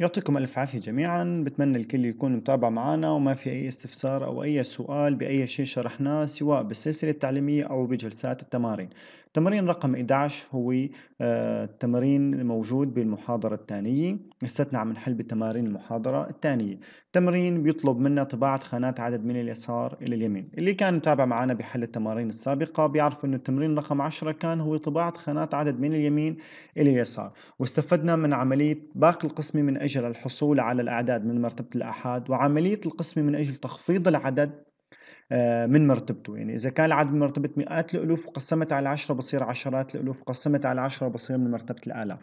يعطيكم ألف عافية جميعا بتمنى الكل يكون متابع معنا وما في أي استفسار أو أي سؤال بأي شيء شرحناه سواء بالسلسلة التعليمية أو بجلسات التمارين تمرين رقم 11 هو آه، التمرين الموجود بالمحاضرة الثانية لساتنا عم نحل بتمارين المحاضرة الثانية تمرين بيطلب منا طباعة خانات عدد من اليسار إلى اليمين اللي كان متابع معنا بحل التمارين السابقة بيعرف أنه التمرين رقم 10 كان هو طباعة خانات عدد من اليمين إلى اليسار واستفدنا من عملية باقي القسم من أجل أجل الحصول على الأعداد من مرتبة الآحاد وعملية القسمة من أجل تخفيض العدد آه، من مرتبته يعني إذا كان العدد من مرتبة مئات الألوف وقسمت على عشرة بصير عشرات الألوف وقسمت على عشرة بصير من مرتبة الآلاف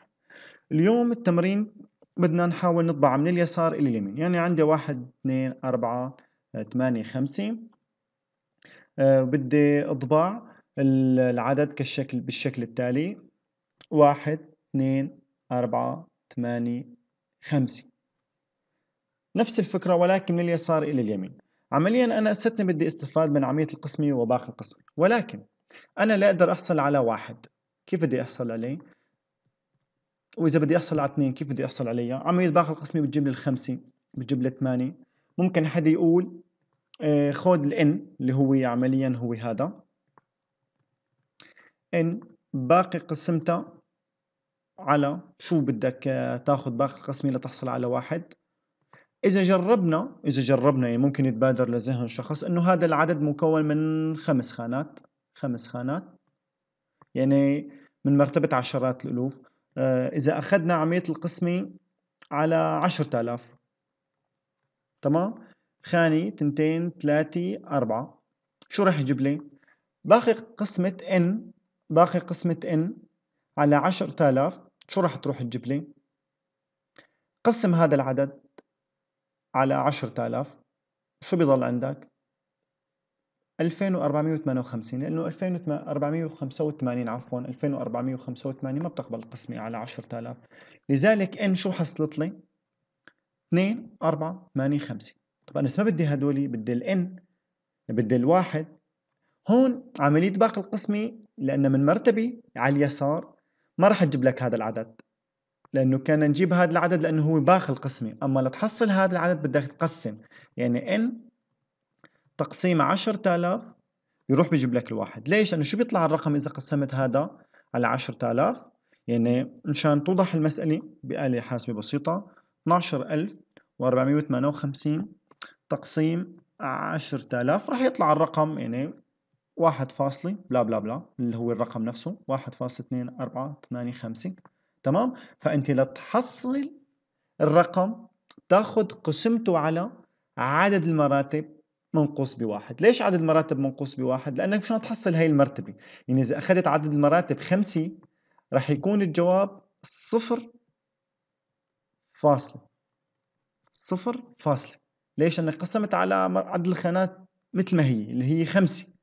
اليوم التمرين بدنا نحاول نطبع من اليسار إلى اليمين يعني عندي واحد اثنين أربعة آه، ثمانية خمسة آه، بدي أطبع العدد كالشكل بالشكل التالي واحد اثنين أربعة ثمانية خمسة نفس الفكرة ولكن من اليسار إلى اليمين عمليا أنا أستني بدي استفاد من عملية القسمة وباقي القسمة ولكن أنا لا أقدر أحصل على واحد كيف بدي أحصل عليه؟ وإذا بدي أحصل على اثنين كيف بدي أحصل عليها عملية باقي القسمة بتجيب لي الخمسة بتجيب لي ثمانية ممكن حدا يقول آه، خود الان اللي هو عمليا هو هذا ان باقي قسمتها على شو بدك تاخد باقي قسمي لتحصل على واحد إذا جربنا إذا جربنا يعني ممكن يتبادر لذهن شخص إنه هذا العدد مكون من خمس خانات خمس خانات يعني من مرتبة عشرات الألوف آه، إذا أخذنا عملية القسمة على عشرة آلاف تمام خاني تنتين ثلاثة أربعة شو راح يجيب لي؟ باقي قسمة ان باقي قسمة ان على عشرة آلاف شو راح تروح تجيب لي؟ قسم هذا العدد على عشرة آلاف شو بيضل عندك؟ 2458 لأنه 2485 عفوا 2485 ما بتقبل قسمي على 10000 لذلك إن شو حصلت لي؟ 2 4 8 5 طب أنا ما بدي هدول بدي الإن بدي الواحد هون عملية باقي القسمي لأن من مرتبي على اليسار ما راح تجيب لك هذا العدد لانه كان نجيب هذا العدد لانه هو باخ القسمه اما لتحصل هذا العدد بدك تقسم يعني ان تقسيم 10000 يروح بيجيب لك الواحد ليش لانه شو بيطلع الرقم اذا قسمت هذا على 10000 يعني مشان توضح المساله بآلة حاسبه بسيطه 12458 تقسيم 10000 راح يطلع الرقم يعني واحد فاصلة بلا بلا بلا اللي هو الرقم نفسه واحد فاصلة اثنين أربعة ثمانية خمسة تمام فأنت لتحصل الرقم تاخد قسمته على عدد المراتب منقوص بواحد ليش عدد المراتب منقوص بواحد لأنك مشان تحصل هاي المرتبة يعني إذا أخذت عدد المراتب خمسة رح يكون الجواب صفر فاصلة صفر فاصلة ليش؟ أنك قسمت على عدد الخانات مثل ما هي اللي هي خمسة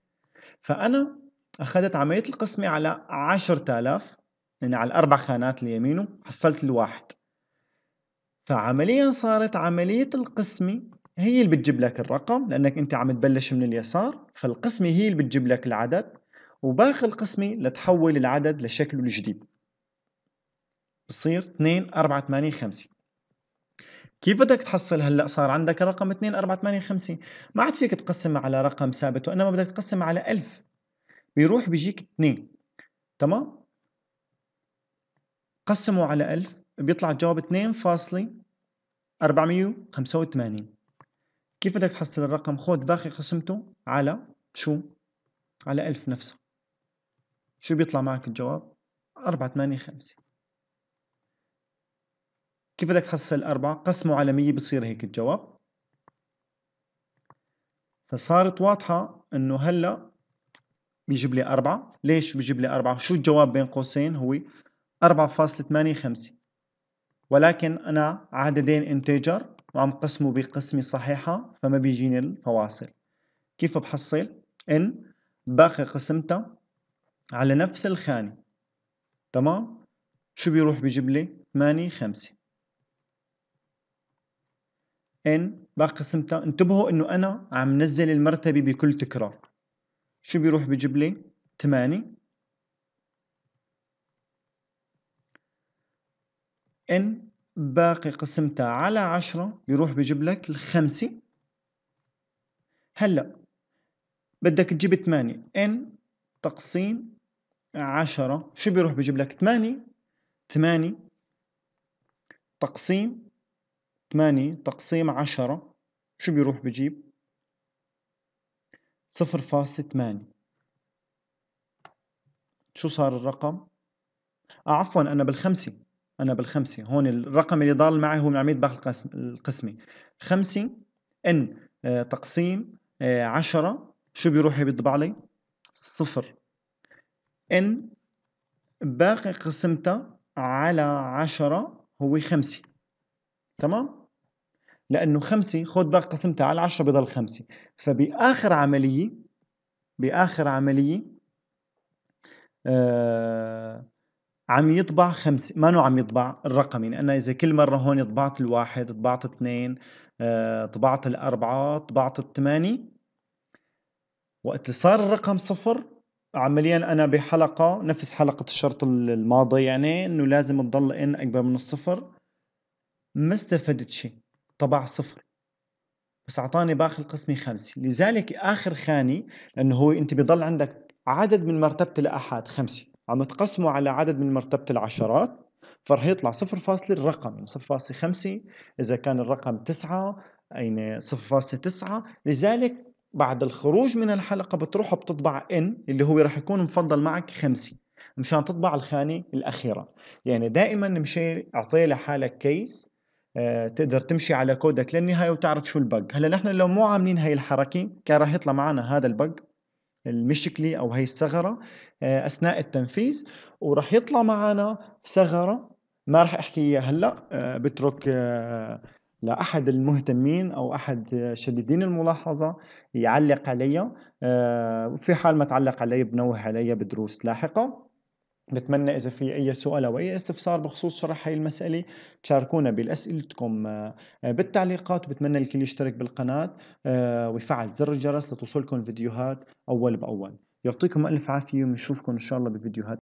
فأنا أخذت عملية القسمة على 10000 لأن يعني على الأربع خانات اليمينه حصلت الواحد فعمليا صارت عملية القسمة هي اللي بتجيب لك الرقم لأنك أنت عم تبلش من اليسار فالقسمة هي اللي بتجيب لك العدد وباقي القسمة لتحول العدد لشكله الجديد بصير 2 4 8 5 كيف بدك تحصل هلا صار عندك الرقم 2 4 8 5 ما عاد فيك تقسم على رقم ثابت وانما بدك تقسم على 1000 بيروح بيجيك 2 تمام قسموا على 1000 بيطلع الجواب 2.485 كيف بدك تحصل الرقم خذ باقي قسمته على شو على 1000 نفسه شو بيطلع معك الجواب 485 كيف بدك تحصل الأربعة؟ قسمه على 100 بصير هيك الجواب فصارت واضحة إنه هلا بيجيب لي أربعة ليش بيجيب لي أربعة شو الجواب بين قوسين هو 4.85 ولكن أنا عددين انتجر وعم قسمه بقسمة صحيحة فما بيجيني الفواصل كيف بحصل إن باقي قسمتها على نفس الخانة تمام شو بيروح بيجيب لي 8 5 ان باقي قسمتها انتبهوا انه انا عم نزل المرتبه بكل تكرار شو بيروح بجيب لي 8 ان باقي قسمتها على 10 بيروح بجيب لك الخمسة هلا بدك تجيب 8 ان تقسيم 10 شو بيروح بجيب لك 8 8 تقسيم 8 تقسيم 10 شو بيروح بجيب 0.8 شو صار الرقم آه عفوا انا بالخمسة انا بالخمسة هون الرقم اللي ضال معي هو من عميد باخ القسمة خمسة ان آه، تقسيم 10 آه، شو بيروح يطبع لي صفر ان باقي قسمته على 10 هو 5 تمام لأنه خمسة خد بقى قسمتها على عشرة بضل خمسة فبآخر عملية بآخر عملية آه عم يطبع خمسة ما نوع عم يطبع الرقمين أنا إذا كل مرة هون طبعت الواحد طبعت اثنين آه طبعت الأربعة طبعت الثمانية وقت صار الرقم صفر عمليا أنا بحلقة نفس حلقة الشرط الماضي يعني إنه لازم تضل إن أكبر من الصفر ما استفدت شيء طبع صفر بس اعطاني باقي القسمة خمسة لذلك اخر خاني لانه هو انت بضل عندك عدد من مرتبة الآحاد خمسة عم تقسمه على عدد من مرتبة العشرات فرح يطلع صفر فاصلة الرقم يعني صفر فاصلة خمسة إذا كان الرقم تسعة يعني صفر فاصلة تسعة لذلك بعد الخروج من الحلقة بتروح بتطبع ان اللي هو راح يكون مفضل معك خمسة مشان تطبع الخانة الأخيرة يعني دائما مشي أعطيه لحالك كيس آه، تقدر تمشي على كودك للنهايه وتعرف شو البق هلا نحن لو مو عاملين هاي الحركه كان راح يطلع معنا هذا البق المشكله او هي الثغره آه، اثناء التنفيذ وراح يطلع معنا ثغره ما راح احكي اياها هلا آه، بترك لاحد المهتمين او احد شديدين الملاحظه يعلق عليها في حال ما تعلق علي بنوه علي بدروس لاحقه بتمنى إذا في أي سؤال أو أي استفسار بخصوص شرح هاي المسألة تشاركونا بالاسئلتكم آه، آه، بالتعليقات وبتمنى الكل يشترك بالقناة آه، ويفعل زر الجرس لتوصلكم الفيديوهات أول بأول يعطيكم ألف عافية ونشوفكم إن شاء الله بفيديوهات